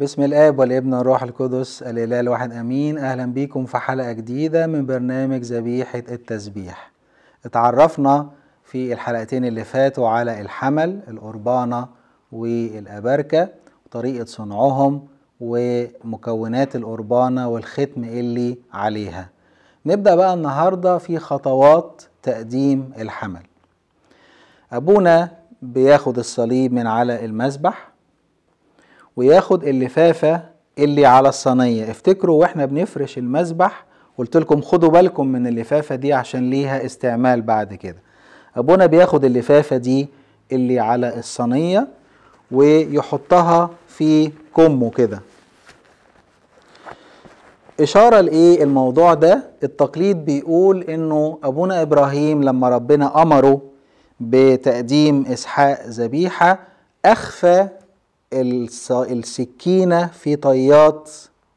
بسم الآب والابن والروح القدس الإله الواحد أمين أهلا بيكم في حلقة جديدة من برنامج ذبيحة التسبيح اتعرفنا في الحلقتين اللي فاتوا على الحمل القربانة والأبركة وطريقة صنعهم ومكونات القربانة والختم اللي عليها نبدأ بقى النهاردة في خطوات تقديم الحمل أبونا بياخد الصليب من على المسبح وياخد اللفافة اللي على الصينية افتكروا واحنا بنفرش المسبح قلت لكم خدوا بالكم من اللفافة دي عشان ليها استعمال بعد كده أبونا بياخد اللفافة دي اللي على الصينية ويحطها في كمه كده إشارة لإيه الموضوع ده التقليد بيقول إنه أبونا إبراهيم لما ربنا أمره بتقديم إسحاق ذبيحة أخفى السكينة في طيات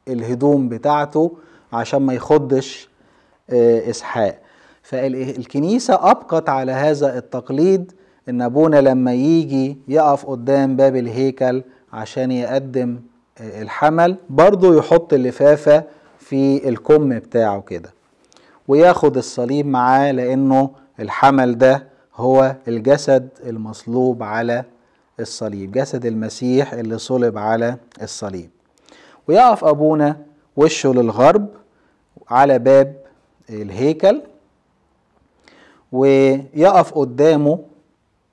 الهدوم بتاعته عشان ما يخدش آه، إسحاق فالكنيسة أبقت على هذا التقليد إن أبونا لما يجي يقف قدام باب الهيكل عشان يقدم آه، الحمل برضه يحط اللفافة في الكم بتاعه كده وياخد الصليب معاه لأنه الحمل ده هو الجسد المصلوب على الصليب جسد المسيح اللي صلب على الصليب ويقف أبونا وشه للغرب على باب الهيكل ويقف قدامه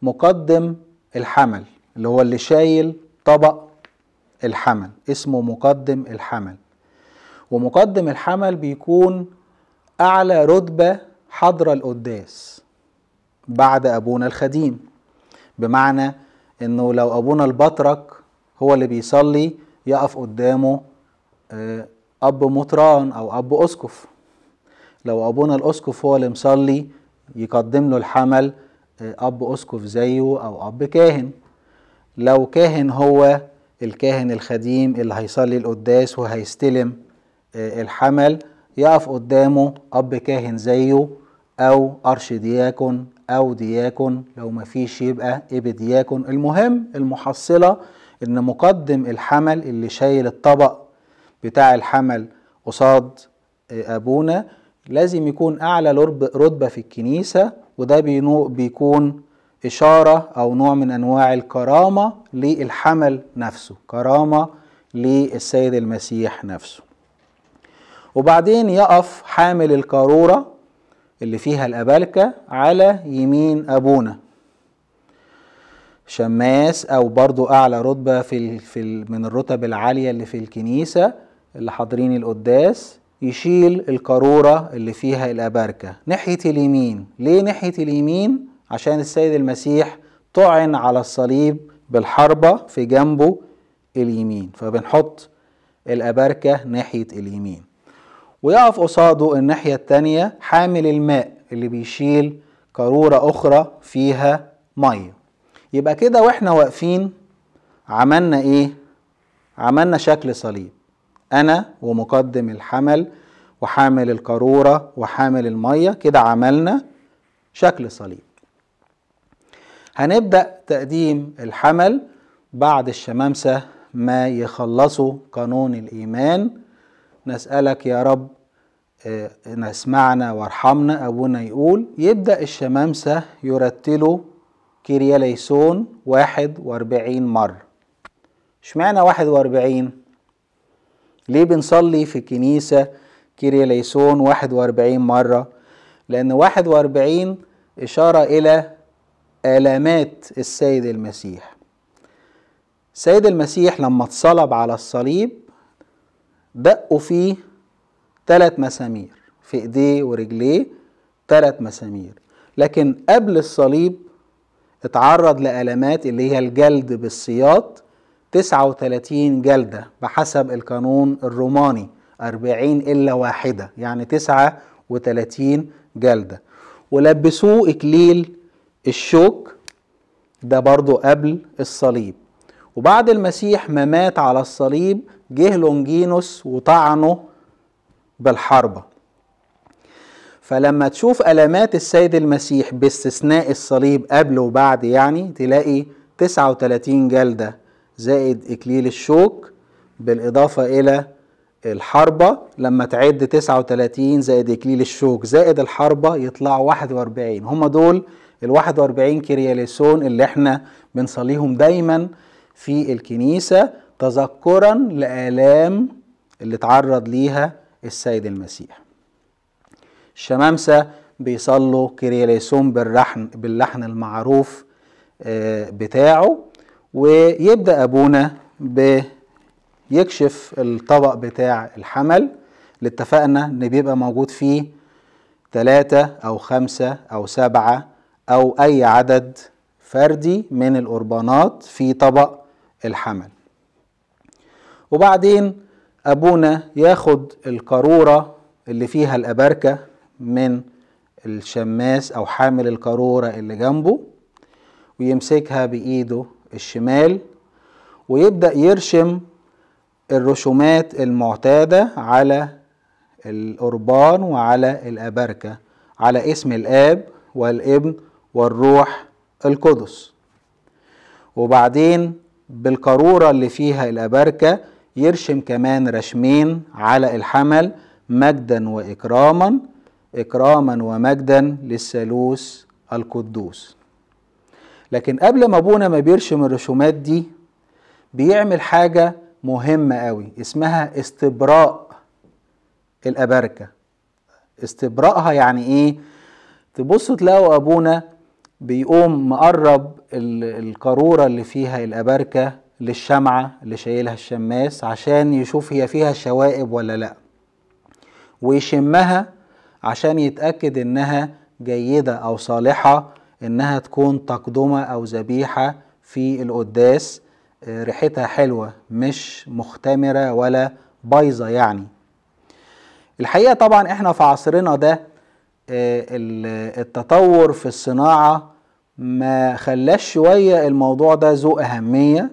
مقدم الحمل اللي هو اللي شايل طبق الحمل اسمه مقدم الحمل ومقدم الحمل بيكون أعلى رتبة حضرة القداس بعد أبونا الخديم بمعنى انه لو ابونا البطرك هو اللي بيصلي يقف قدامه آه، اب مطران او اب اسقف لو ابونا الاسقف هو اللي مصلي يقدم له الحمل آه، اب اسقف زيه او اب كاهن لو كاهن هو الكاهن الخديم اللي هيصلي القداس وهيستلم آه، الحمل يقف قدامه اب كاهن زيه او ارشدياكن او دياكون لو مفيش يبقى ابيدياكون المهم المحصله ان مقدم الحمل اللي شايل الطبق بتاع الحمل قصاد آه، ابونا لازم يكون اعلى رتبه في الكنيسه وده بيكون اشاره او نوع من انواع الكرامه للحمل نفسه كرامه للسيد المسيح نفسه وبعدين يقف حامل القاروره اللي فيها الأبالكة على يمين أبونا شماس أو برضو أعلى رتبة في, ال في ال من الرتب العالية اللي في الكنيسة اللي حاضرين القداس يشيل القارورة اللي فيها الأباركة ناحية اليمين ليه ناحية اليمين؟ عشان السيد المسيح طعن على الصليب بالحربة في جنبه اليمين فبنحط الأباركة ناحية اليمين ويقف قصاده الناحية التانية حامل الماء اللي بيشيل قارورة أخرى فيها مية يبقى كده واحنا واقفين عملنا ايه؟ عملنا شكل صليب أنا ومقدم الحمل وحامل القارورة وحامل المية كده عملنا شكل صليب هنبدأ تقديم الحمل بعد الشمامسة ما يخلصوا قانون الإيمان نسألك يا رب آه، نسمعنا وارحمنا أبونا يقول يبدأ الشمامسة يرتله كيرياليسون واحد واربعين مرة اشمعنى واحد واربعين؟ ليه بنصلي في الكنيسة كيرياليسون واحد واربعين مرة؟ لأن واحد واربعين إشارة إلى آلامات السيد المسيح السيد المسيح لما اتصلب على الصليب دقوا فيه ثلاث مسامير في ايديه ورجليه ثلاث مسامير لكن قبل الصليب اتعرض لألامات اللي هي الجلد بالسياط 39 جلدة بحسب القانون الروماني 40 إلا واحدة يعني 39 جلدة ولبسوه إكليل الشوك ده برضو قبل الصليب وبعد المسيح ما مات على الصليب جه لونجينوس وطعنه بالحربة فلما تشوف ألامات السيد المسيح باستثناء الصليب قبل وبعد يعني تلاقي 39 جلدة زائد إكليل الشوك بالإضافة إلى الحربة لما تعد 39 زائد إكليل الشوك زائد الحربة يطلعوا 41 هم دول ال 41 كرياليسون اللي احنا بنصليهم دايما في الكنيسة تذكرا لآلام اللي اتعرض ليها السيد المسيح الشمامسة بيصلوا كرياليسون باللحن, باللحن المعروف آه، بتاعه ويبدأ أبونا بيكشف الطبق بتاع الحمل اللي اتفقنا ان بيبقى موجود فيه ثلاثة او خمسة او سبعة او اي عدد فردي من القربانات في طبق الحمل وبعدين أبونا ياخد القارورة اللي فيها الاباركه من الشماس أو حامل القارورة اللي جنبه ويمسكها بإيده الشمال ويبدأ يرشم الرشومات المعتادة على القربان وعلى الاباركه على اسم الآب والابن والروح القدس وبعدين بالقارورة اللي فيها الأبركة يرشم كمان رشمين على الحمل مجدا وإكراما إكراما ومجدا للثالوث القدوس لكن قبل ما ابونا ما بيرشم الرشومات دي بيعمل حاجة مهمة قوي اسمها استبراء الأبركة استبراءها يعني ايه تبصوا تلاقوا ابونا بيقوم مقرب القارورة اللي فيها الأباركة للشمعة اللي شايلها الشماس عشان يشوف هي فيها شوائب ولا لأ ويشمها عشان يتأكد إنها جيدة أو صالحة إنها تكون تقدمة أو ذبيحة في القداس آه، ريحتها حلوة مش مختمرة ولا بايظة يعني الحقيقة طبعا إحنا في عصرنا ده آه، التطور في الصناعة ما خلاش شوية الموضوع ده ذو أهمية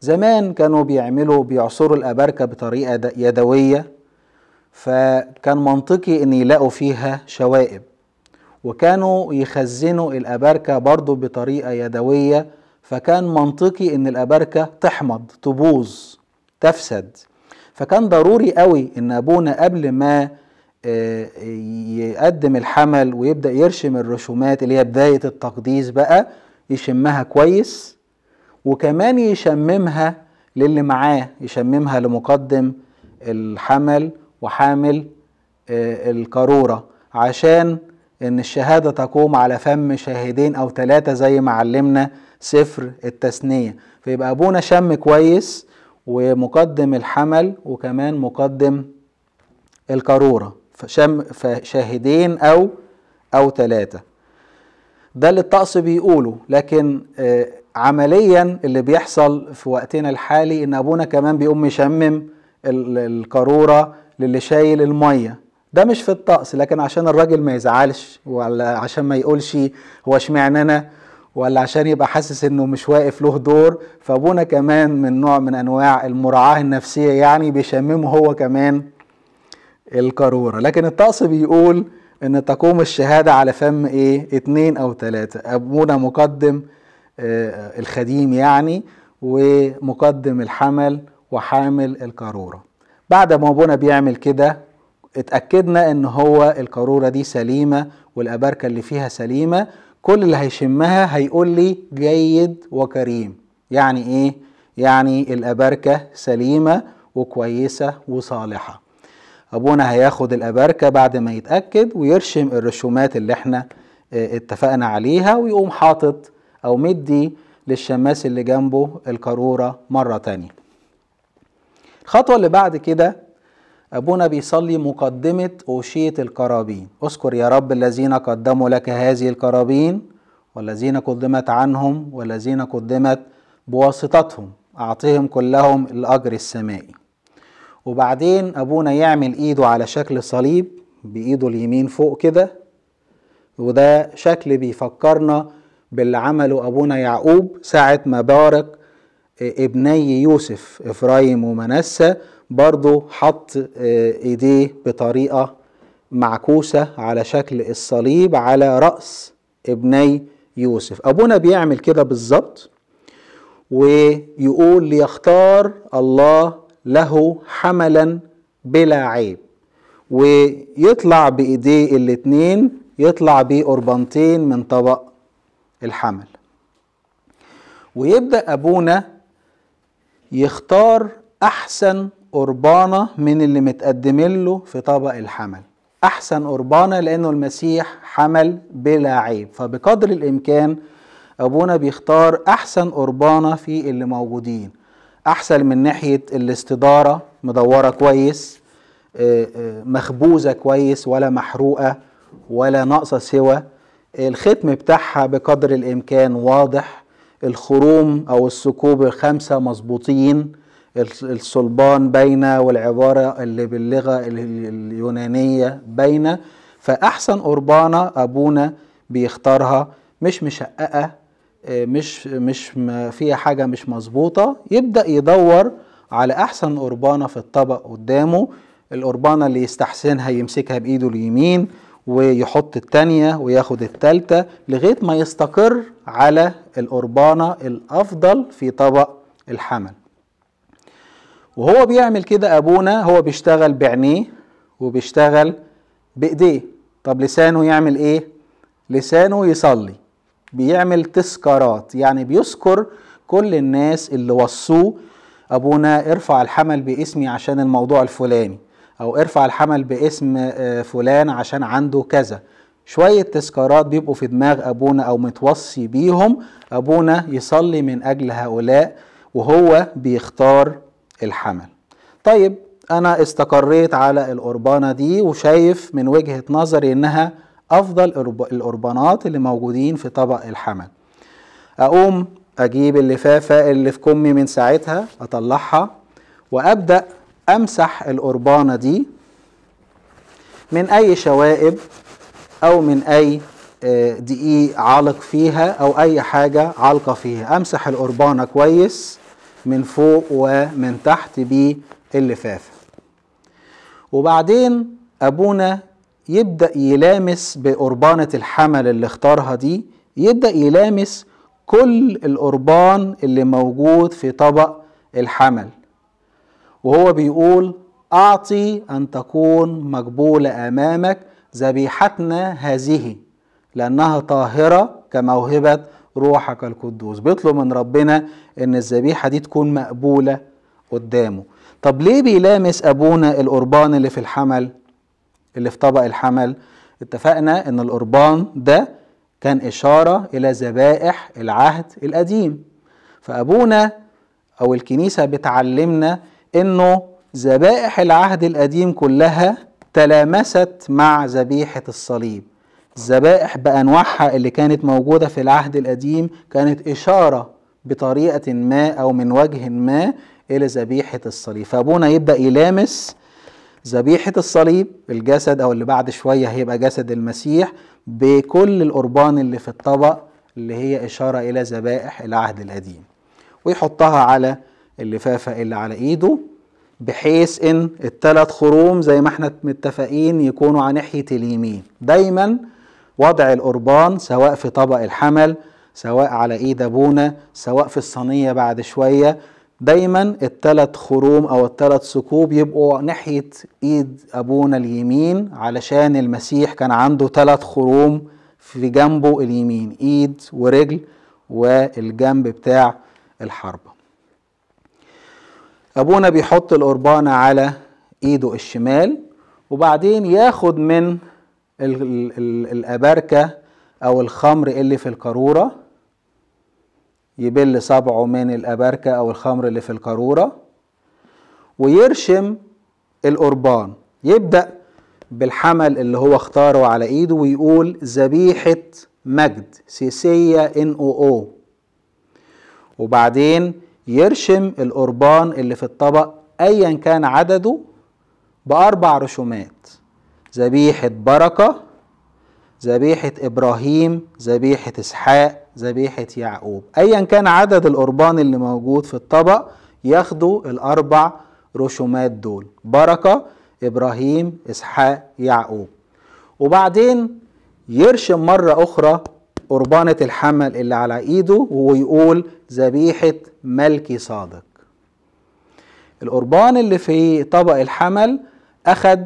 زمان كانوا بيعملوا بيعصروا الأباركة بطريقة يدوية فكان منطقي إن يلاقوا فيها شوائب وكانوا يخزنوا الأباركة برضو بطريقة يدوية فكان منطقي إن الأباركة تحمض تبوظ تفسد فكان ضروري قوي إن أبونا قبل ما آه، يقدم الحمل ويبدا يرشم الرشومات اللي هي بدايه التقديس بقى يشمها كويس وكمان يشممها للي معاه يشممها لمقدم الحمل وحامل آه، القاروره عشان ان الشهاده تقوم على فم شاهدين او ثلاثه زي ما علمنا سفر التثنيه فيبقى ابونا شم كويس ومقدم الحمل وكمان مقدم القاروره شم شاهدين أو أو ثلاثة ده اللي الطقس بيقوله لكن آه، عمليا اللي بيحصل في وقتنا الحالي ان ابونا كمان بيقوم يشمم القاروره للي شايل الميه ده مش في الطقس لكن عشان الراجل ما يزعلش ولا عشان ما يقولش هو اشمعنى انا ولا عشان يبقى حاسس انه مش واقف له دور فابونا كمان من نوع من انواع المراعاه النفسيه يعني بيشممه هو كمان القارورة لكن الطقس بيقول ان تقوم الشهادة على فم ايه اتنين او تلاتة ابونا مقدم آه الخديم يعني ومقدم الحمل وحامل القارورة بعد ما ابونا بيعمل كده اتأكدنا ان هو القارورة دي سليمة والأباركة اللي فيها سليمة كل اللي هيشمها هيقول لي جيد وكريم يعني ايه يعني الأباركة سليمة وكويسة وصالحة ابونا هياخد الاباركه بعد ما يتاكد ويرشم الرشومات اللي احنا آه، اتفقنا عليها ويقوم حاطط او مدي للشماس اللي جنبه القاروره مره تانية الخطوه اللي بعد كده ابونا بيصلي مقدمه اوشيه القرابين اذكر يا رب الذين قدموا لك هذه القرابين والذين قدمت عنهم والذين قدمت بواسطتهم اعطهم كلهم الاجر السمائي وبعدين أبونا يعمل إيده على شكل صليب بإيده اليمين فوق كده وده شكل بيفكرنا باللي عمله أبونا يعقوب ساعة ما بارك ابني يوسف إفرايم ومنسى برضه حط إيديه بطريقة معكوسة على شكل الصليب على رأس ابني يوسف أبونا بيعمل كده بالظبط ويقول ليختار الله له حملا بلا عيب ويطلع بايديه الاتنين يطلع بيه قربانتين من طبق الحمل ويبدا ابونا يختار احسن قربانه من اللي متقدمين له في طبق الحمل احسن قربانه لانه المسيح حمل بلا عيب فبقدر الامكان ابونا بيختار احسن قربانه في اللي موجودين احسن من ناحيه الاستداره مدوره كويس آه، آه، مخبوزه كويس ولا محروقه ولا ناقصه سوى الختم بتاعها بقدر الامكان واضح الخروم او الثقوب الخمسه مظبوطين الصلبان باينه والعباره اللي باللغه اليونانيه باينه فاحسن قربانه ابونا بيختارها مش مشققه مش مش فيها حاجه مش مظبوطه يبدا يدور على احسن قربانه في الطبق قدامه القربانه اللي يستحسنها يمسكها بايده اليمين ويحط التانية وياخد التالتة لغاية ما يستقر على القربانة الأفضل في طبق الحمل وهو بيعمل كده أبونا هو بيشتغل بعينيه وبيشتغل بإيديه طب لسانه يعمل إيه؟ لسانه يصلي بيعمل تذكارات يعني بيذكر كل الناس اللي وصوه ابونا ارفع الحمل باسمي عشان الموضوع الفلاني او ارفع الحمل باسم آه، فلان عشان عنده كذا شوية تذكارات بيبقوا في دماغ أبونا أو متوصي بيهم أبونا يصلي من أجل هؤلاء وهو بيختار الحمل طيب أنا استقريت على القربانة دي وشايف من وجهة نظري إنها افضل الاوربانات اللي موجودين في طبق الحمل اقوم اجيب اللفافه اللي في كمي من ساعتها اطلعها وابدا امسح الاربانة دي من اي شوائب او من اي آه، دقيق عالق فيها او اي حاجه عالقه فيها امسح الاربانة كويس من فوق ومن تحت باللفافه وبعدين ابونا يبدأ يلامس بقربانة الحمل اللي اختارها دي يبدأ يلامس كل القربان اللي موجود في طبق الحمل وهو بيقول أعطي أن تكون مقبولة أمامك ذبيحتنا هذه لأنها طاهرة كموهبة روحك القدوس بيطلب من ربنا ان الذبيحه دي تكون مقبوله قدامه طب ليه بيلامس ابونا القربان اللي في الحمل اللي في طبق الحمل اتفقنا ان القربان ده كان اشاره الى ذبائح العهد القديم فابونا او الكنيسه بتعلمنا انه ذبائح العهد القديم كلها تلامست مع ذبيحه الصليب الذبائح بانواعها اللي كانت موجوده في العهد القديم كانت اشاره بطريقه ما او من وجه ما الى ذبيحه الصليب فابونا يبدا يلامس ذبيحة الصليب الجسد أو اللي بعد شوية هيبقى جسد المسيح بكل القربان اللي في الطبق اللي هي إشارة إلى ذبائح العهد القديم ويحطها على اللفافة اللي على إيده بحيث إن التلات خروم زي ما احنا متفقين يكونوا على ناحية اليمين دايما وضع القربان سواء في طبق الحمل سواء على ايد ابونا سواء في الصينيه بعد شويه دايما التلات خروم او التلات ثقوب يبقوا ناحية ايد ابونا اليمين علشان المسيح كان عنده تلات خروم في جنبه اليمين ايد ورجل والجنب بتاع الحربة ابونا بيحط القربان على ايده الشمال وبعدين ياخد من الاباركة او الخمر اللي في القارورة يبل صبعه من الأباركة أو الخمر اللي في القارورة ويرشم القربان يبدأ بالحمل اللي هو اختاره على ايده ويقول ذبيحة مجد سيسية ان او او وبعدين يرشم القربان اللي في الطبق ايا كان عدده باربع رشومات ذبيحة بركة ذبيحة ابراهيم ذبيحة اسحاق ذبيحة يعقوب أيا كان عدد القربان اللي موجود في الطبق ياخدوا الأربع رشومات دول بركة إبراهيم إسحاق يعقوب وبعدين يرشم مرة أخرى قربانة الحمل اللي على إيده ويقول ذبيحة ملكي صادق القربان اللي في طبق الحمل أخد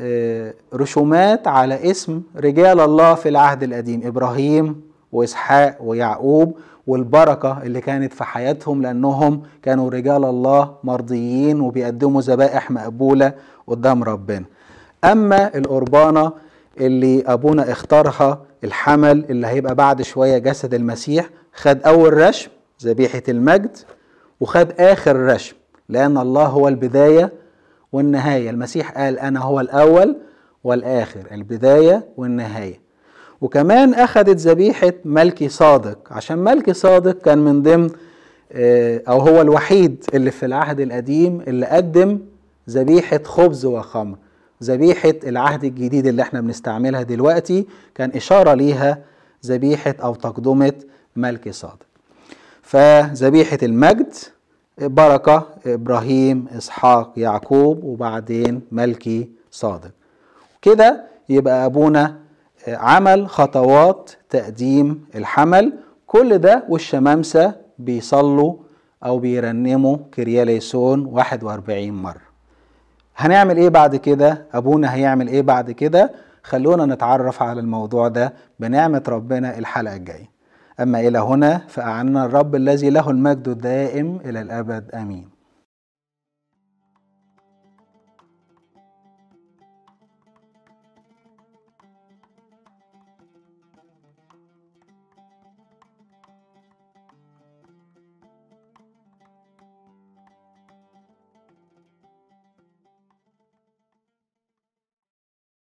آه، رسومات على اسم رجال الله في العهد القديم إبراهيم وإسحاق ويعقوب والبركة اللي كانت في حياتهم لأنهم كانوا رجال الله مرضيين وبيقدموا ذبائح مقبولة قدام ربنا أما القربانة اللي أبونا اختارها الحمل اللي هيبقى بعد شوية جسد المسيح خد أول رشم ذبيحة المجد وخد آخر رشم لأن الله هو البداية والنهاية المسيح قال أنا هو الأول والآخر البداية والنهاية وكمان أخذت ذبيحة ملكي صادق عشان ملكي صادق كان من ضمن آه، أو هو الوحيد اللي في العهد القديم اللي قدم ذبيحة خبز وخمر ذبيحة العهد الجديد اللي احنا بنستعملها دلوقتي كان إشارة ليها ذبيحة أو تقدمة ملكي صادق فذبيحة المجد بركة إبراهيم إسحاق يعقوب وبعدين ملكي صادق كده يبقى أبونا عمل خطوات تقديم الحمل كل ده والشمامسة بيصلوا أو بيرنموا كرياليسون 41 مرة هنعمل إيه بعد كده؟ أبونا هيعمل إيه بعد كده؟ خلونا نتعرف على الموضوع ده بنعمة ربنا الحلقة الجاية أما إلى هنا فأعنا الرب الذي له المجد الدائم إلى الأبد آمين